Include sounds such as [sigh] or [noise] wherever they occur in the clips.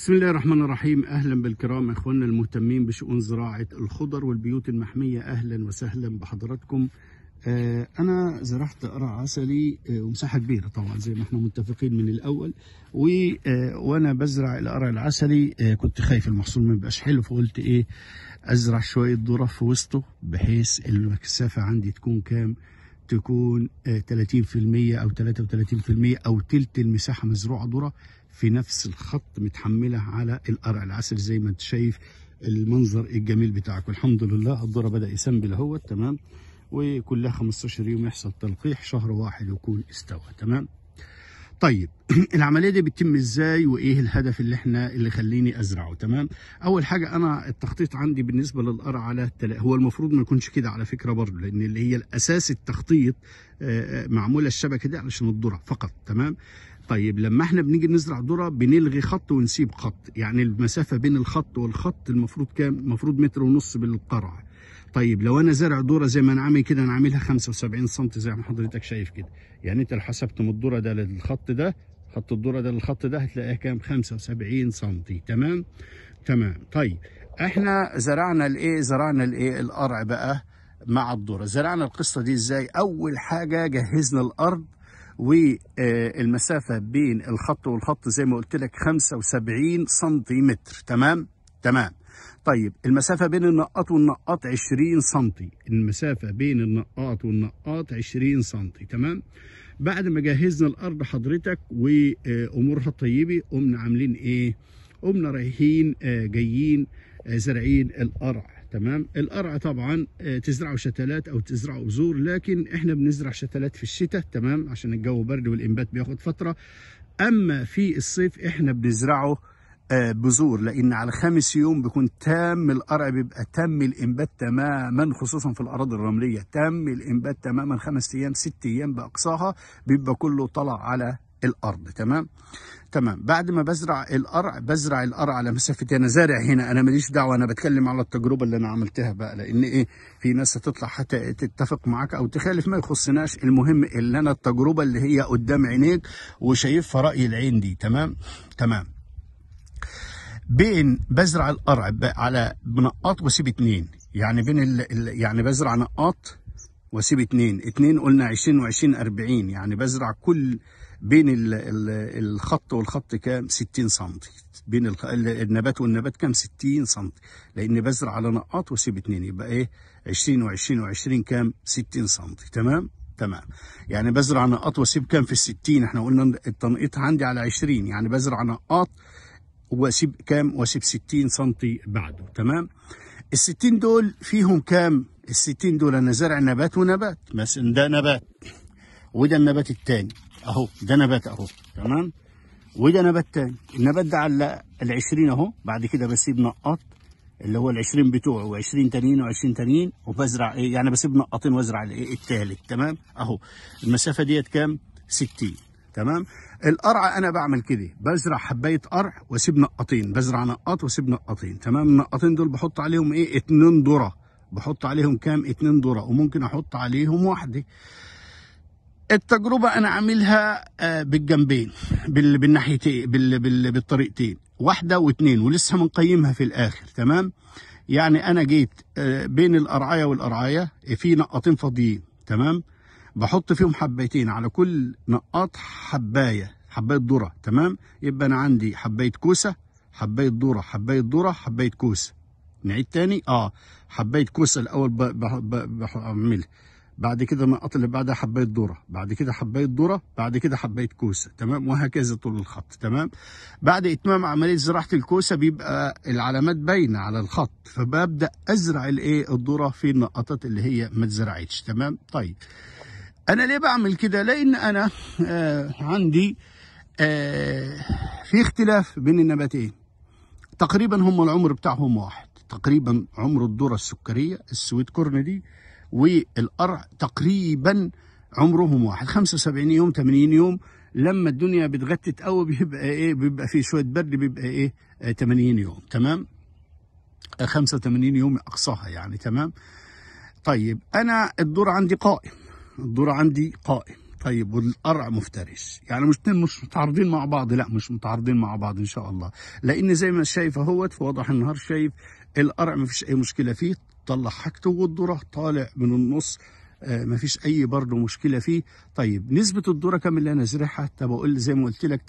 بسم الله الرحمن الرحيم اهلا بالكرام اخواننا المهتمين بشؤون زراعه الخضر والبيوت المحميه اهلا وسهلا بحضراتكم آه، انا زرعت قرع عسلي آه، ومساحه كبيره طبعا زي ما احنا متفقين من الاول و آه، وانا بزرع القرع العسلي كنت خايف المحصول ما يبقاش حلو فقلت ايه ازرع شويه ذره في وسطه بحيث المكثفه عندي تكون كام تكون 30% او 33% او تلت المساحه مزروعه ذره في نفس الخط متحمله على القرع العسل زي ما انت شايف المنظر الجميل بتاعك والحمد لله الذره بدا يسنبل اهوت تمام وكلها 15 يوم يحصل تلقيح شهر واحد يكون استوى تمام طيب [clears throat] العمليه دي بتتم ازاي وايه الهدف اللي احنا اللي خليني ازرعه تمام اول حاجه انا التخطيط عندي بالنسبه للقرع على التلا... هو المفروض ما يكونش كده على فكره برضه لان اللي هي الاساس التخطيط آه، آه، معموله الشبكه دي علشان الذره فقط تمام طيب لما احنا بنيجي نزرع ذره بنلغي خط ونسيب خط يعني المسافه بين الخط والخط المفروض كام المفروض متر ونص بالقرع طيب لو انا زارع ذره زي ما انا عامل كده انا عاملها 75 سم زي ما حضرتك شايف كده يعني انت لو حسبت من الذره ده للخط ده خط الذره ده للخط ده هتلاقيها كام 75 سم تمام تمام طيب احنا زرعنا الايه زرعنا الايه القرع بقى مع الذره زرعنا القصه دي ازاي اول حاجه جهزنا الارض والمسافة بين الخط والخط زي ما قلت لك 75 سنتيمتر تمام تمام طيب المسافة بين النقاط والنقاط 20 سنتي المسافة بين النقاط والنقاط 20 سنتي تمام بعد ما جهزنا الأرض حضرتك وأمورها طيبة قمنا عاملين إيه قمنا رايحين آه، جايين آه، زارعين القرع تمام القرع طبعا آه، تزرعوا شتلات او تزرعوا بذور لكن احنا بنزرع شتلات في الشتاء تمام عشان الجو برد والانبات بياخد فتره اما في الصيف احنا بنزرعه بذور لان على خامس يوم بيكون تام القرع بيبقى تم الانبات تماما خصوصا في الاراضي الرمليه تم الانبات تماما خمس ايام ست ايام باقصاها بيبقى كله طلع على الارض تمام تمام بعد ما بزرع القرع بزرع القرع على مسافه انا زارع هنا انا ماليش دعوه انا بتكلم على التجربه اللي انا عملتها بقى لان ايه في ناس هتطلع حتى تتفق معاك او تخالف ما يخصناش المهم اللي انا التجربه اللي هي قدام عينيك وشايفها راي العين دي تمام تمام بين بزرع القرع على نقاط واسيب اتنين يعني بين ال... ال... يعني بزرع نقاط واسيب اتنين اتنين قلنا عشرين وعشرين اربعين يعني بزرع كل بين الخط والخط كام 60 سم بين النبات والنبات كام 60 سم لان بزرع على نقاط واسيب اتنين يبقى ايه 20 و20 و20 كام 60 سم تمام تمام يعني بزرع نقاط واسيب كام في ال 60 احنا قلنا التنقيط عندي على 20 يعني بزرع نقاط واسيب كام واسيب 60 سم بعده تمام ال 60 دول فيهم كام ال 60 دول انا زارع نبات ونبات مثلا ده نبات وده النبات الثاني اهو ده نبات اهو تمام وده نبات تاني النبات ده على ال 20 اهو بعد كده بسيب نقط اللي هو ال 20 بتوعه و20 تانيين و20 تانيين وبزرع ايه يعني بسيب نقطين وازرع الايه التالت تمام اهو المسافه ديت كام 60 تمام القرع انا بعمل كده بزرع حبايه قرع واسيب نقطين بزرع نقاط واسيب نقطين تمام النقطين دول بحط عليهم ايه اتنين ذره بحط عليهم كام اتنين ذره وممكن احط عليهم واحده التجربة أنا عاملها آه، بالجنبين بالناحيتين بالطريقتين واحدة واثنين ولسه بنقيمها في الآخر تمام يعني أنا جيت آه، بين القرعاية والقرعاية آه، في نقطين فاضيين تمام بحط فيهم حبايتين على كل نقاط حباية حباية ذرة تمام يبقى أنا عندي حباية كوسة حباية ذرة حباية ذرة حباية كوسة نعيد تاني اه حباية كوسة الأول بعملها بعد كده ما اللي بعدها حبايه ذره بعد كده حبايه ذره بعد كده حبايه كوسه تمام وهكذا طول الخط تمام بعد اتمام عمليه زراعه الكوسه بيبقى العلامات باينه على الخط فببدا ازرع الايه الذره في النقطات اللي هي ما اتزرعتش تمام طيب انا ليه بعمل كده لان انا آه عندي آه في اختلاف بين النباتين تقريبا هم العمر بتاعهم واحد تقريبا عمر الذره السكريه السويت كورن دي والقرع تقريبا عمرهم واحد 75 يوم 80 يوم لما الدنيا بتغتت قوي بيبقى ايه بيبقى في شويه برد بيبقى ايه 80 آه، يوم تمام 85 آه، يوم اقصاها يعني تمام طيب انا الدور عندي قائم الدور عندي قائم طيب والقرع مفترس يعني مش مش متعارضين مع بعض لا مش متعارضين مع بعض ان شاء الله لان زي ما شايف اهوت في وضح النهار شايف القرع ما فيش اي مشكله فيه تطلع حاجته والدورة طالع من النص آه مفيش اي برضه مشكله فيه طيب نسبه الذره كام اللي انا زرعها طب اقول زي ما قلت لك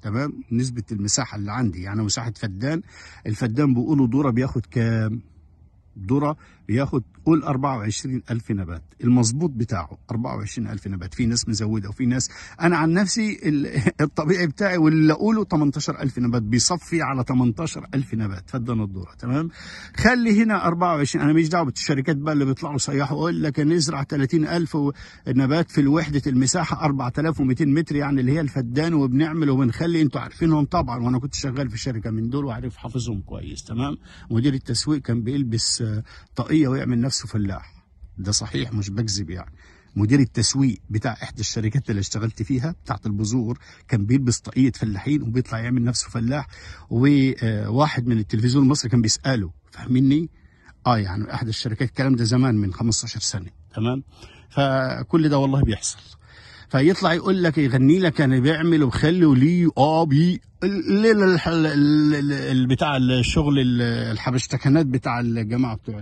33% تمام نسبه المساحه اللي عندي يعني مساحه فدان الفدان بيقولوا ذره بياخد كام دوره بياخد قول 24000 نبات المظبوط بتاعه 24000 نبات في ناس مزوده وفي ناس انا عن نفسي [laughs] الطبيعي بتاعي واللي اقوله 18000 نبات بيصفي على 18000 نبات فده الدوره تمام خلي هنا 24 انا مش دعوه الشركات بقى اللي بيطلعوا سياحوا يقول لك نزرع 30000 نبات في الوحده المساحه 4200 متر يعني اللي هي الفدان وبنعمل وبنخلي انتوا عارفينهم طبعا وانا كنت شغال في شركه من دول وعارف حافظهم كويس تمام مدير التسويق كان بيلبس آه، طاقيه الكليه ويعمل نفسه فلاح ده صحيح مش بكذب يعني مدير التسويق بتاع احدى الشركات اللي اشتغلت فيها بتاعت البذور كان بيلبس طاقيه فلاحين وبيطلع يعمل نفسه فلاح وواحد من التلفزيون المصري كان بيساله فاهميني اه يعني احدى الشركات الكلام ده زمان من 15 سنه تمام فكل ده والله بيحصل فيطلع يقول لك يغني لك انا بيعمل وخلي ولي اه بي بتاع الشغل الحبشتكنات بتاع الجماعه بتوع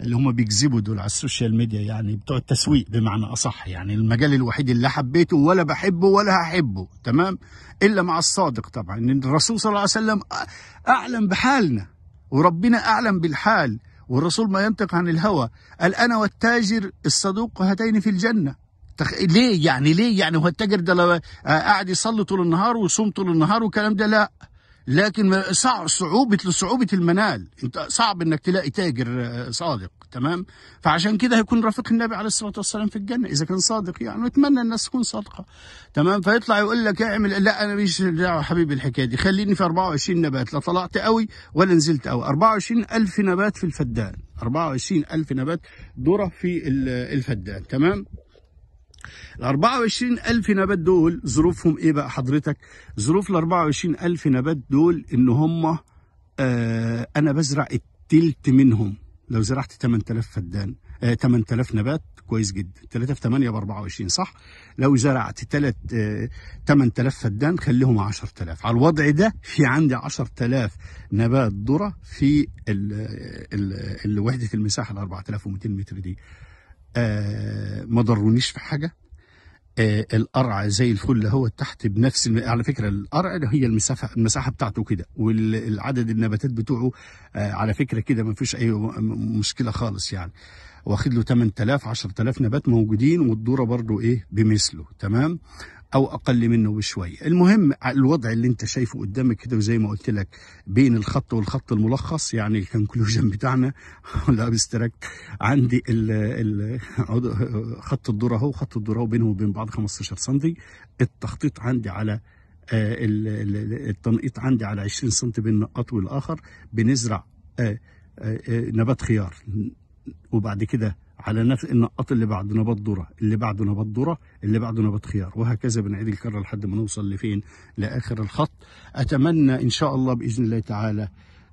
اللي هم بيكذبوا دول على السوشيال ميديا يعني بتوع التسويق بمعنى اصح يعني المجال الوحيد اللي حبيته ولا بحبه ولا هحبه تمام الا مع الصادق طبعا ان الرسول صلى الله عليه وسلم اعلم بحالنا وربنا اعلم بالحال والرسول ما ينطق عن الهوى قال انا والتاجر الصدوق هاتين في الجنه تخ... ليه يعني ليه يعني هو التاجر ده لو قاعد يصلي طول النهار ويصوم طول النهار والكلام ده لا لكن صعوبة صعوبة المنال انت صعب انك تلاقي تاجر آه، صادق تمام فعشان كده هيكون رفيق النبي عليه الصلاة والسلام في الجنة إذا كان صادق يعني أتمنى الناس تكون صادقة تمام فيطلع يقول لك اعمل لا أنا مش دعوة حبيبي الحكاية دي خليني في 24 نبات لا طلعت قوي ولا نزلت قوي 24 ألف نبات في الفدان 24 ألف نبات ذرة في الفدان تمام ال 24000 نبات دول ظروفهم ايه بقى حضرتك؟ ظروف ال 24000 نبات دول ان هم آه انا بزرع التلت منهم لو زرعت 8000 فدان آه 8000 نبات كويس جدا 3 في 8 ب 24 صح؟ لو زرعت 3 آه 8000 فدان خليهم 10000 على الوضع ده في عندي 10000 نبات ذره في ال آه، ال آه، المساحه ال 4200 متر دي ما ضرونيش في حاجه آه القرع زي الفل هو تحت بنفس الم... على فكره القرع هي المسافه المساحه بتاعته كده والعدد النباتات بتوعه آه على فكره كده ما فيش اي مشكله خالص يعني واخد له 8000 10000 نبات موجودين والدوره برضو ايه بمثله تمام او اقل منه بشويه المهم الوضع اللي انت شايفه قدامك كده وزي ما قلت لك بين الخط والخط الملخص يعني الكونكلوجن [laughs] بتاعنا ولا ابستراكت عندي الـ الـ خط الذره اهو خط الذره بينه وبين بعض 15 سم التخطيط عندي على آه، التنقيط عندي على 20 سم بين نقاط والاخر بنزرع آه، آه، نبات خيار وبعد كده على نفس النقاط اللي بعد نبات ذره اللي بعد نبات ذره اللي بعد نبات خيار وهكذا بنعيد الكره لحد ما نوصل لفين لاخر الخط اتمنى ان شاء الله باذن الله تعالى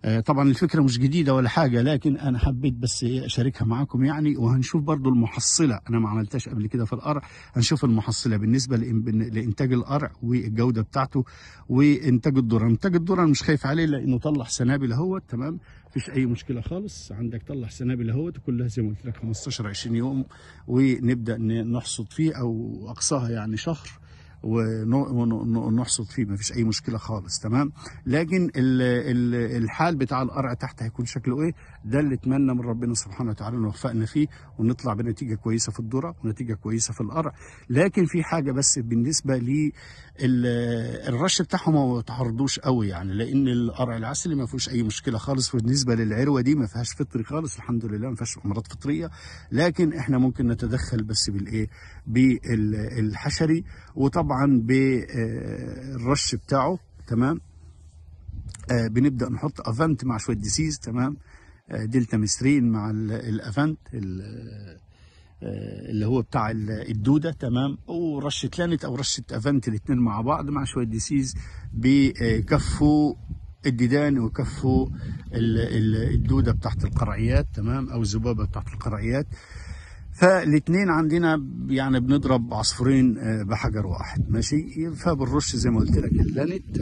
آه، طبعا الفكرة مش جديدة ولا حاجة لكن أنا حبيت بس أشاركها معاكم يعني وهنشوف برضو المحصلة أنا ما عملتهاش قبل كده في القرع هنشوف المحصلة بالنسبة لإنتاج القرع والجودة بتاعته وإنتاج الذرة إنتاج الذرة أنا مش خايف عليه لأنه طلع سنابل أهوت تمام فيش اي مشكله خالص عندك طلع سنابل اهوت كلها زي ما قلت لك 15 20 يوم ونبدا نحصد فيه او اقصاها يعني شهر ونحصد فيه ما فيش اي مشكله خالص تمام لكن الحال بتاع القرع تحت هيكون شكله ايه ده اللي اتمنى من ربنا سبحانه وتعالى ان وفقنا فيه ونطلع بنتيجه كويسه في الذره ونتيجه كويسه في القرع لكن في حاجه بس بالنسبه ل الرش بتاعهم ما تعرضوش قوي يعني لان القرع العسلي ما فيهوش اي مشكله خالص بالنسبه للعروه دي ما فيهاش فطري خالص الحمد لله ما فيهاش امراض فطريه لكن احنا ممكن نتدخل بس بالايه بالحشري وطبعا طبعا بالرش آه، بتاعه تمام آه، بنبدا نحط افنت مع شويه ديسيز تمام دلتا آه، مسرين مع الافنت اللي هو بتاع الدوده تمام ورشه لانت او رشه افنت الاثنين مع بعض مع شويه ديسيز بكفوا الديدان وكفوا الدوده بتاعت القرعيات تمام او الذبابه بتاعت القرعيات فالاثنين عندنا يعني بنضرب عصفورين آه، بحجر واحد ماشي فبنرش زي ما قلت لك اللانت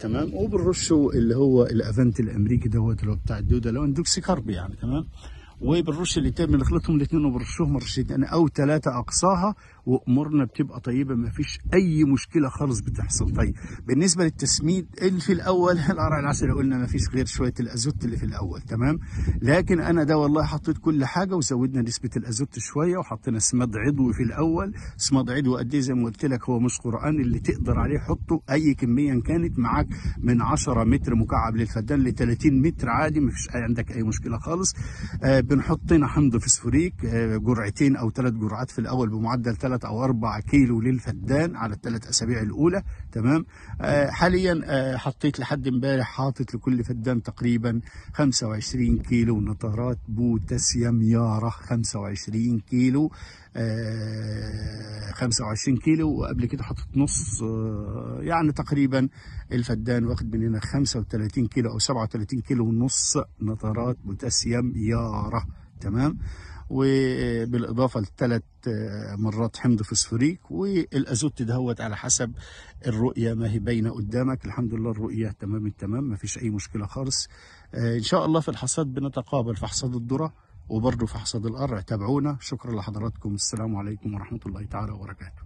تمام آه، وبنرشه اللي هو الافنت الامريكي دوت اللي هو بتاع الدوده لو اندوكسي كارب يعني تمام وبنرش الاتاب بنخلطهم الاثنين وبنرشهم رشتين او ثلاثه اقصاها وامورنا بتبقى طيبه ما فيش اي مشكله خالص بتحصل طيب بالنسبه للتسميد اللي في الاول [laughs] القرع العسل قلنا ما فيش غير شويه الازوت اللي في الاول تمام لكن انا ده والله حطيت كل حاجه وزودنا نسبه الازوت شويه وحطينا سماد عضوي في الاول سماد عضوي قد ايه زي ما قلت لك هو مش قران اللي تقدر عليه حطه اي كميه كانت معاك من 10 متر مكعب للفدان ل 30 متر عادي ما فيش عندك اي مشكله خالص آه بنحط هنا حمض فسفوريك آه، جرعتين او ثلاث جرعات في الاول بمعدل ثلاث او اربع كيلو للفدان على الثلاث اسابيع الاولى تمام آه، حاليا آه، حطيت لحد امبارح حاطط لكل فدان تقريبا 25 كيلو نطرات بوتاسيوم ياره 25 كيلو 25 كيلو وقبل كده حطيت نص يعني تقريبا الفدان واخد مننا 35 كيلو او 37 كيلو ونص نطرات بوتاسيوم ياره الزراعه تمام وبالاضافه لثلاث آه، مرات حمض فوسفوريك والازوت دهوت على حسب الرؤيه ما هي باينه قدامك الحمد لله الرؤيه تمام التمام ما فيش اي مشكله خالص آه، ان شاء الله في الحصاد بنتقابل في حصاد الذره وبرضه في حصاد القرع تابعونا شكرا لحضراتكم السلام عليكم ورحمه الله تعالى وبركاته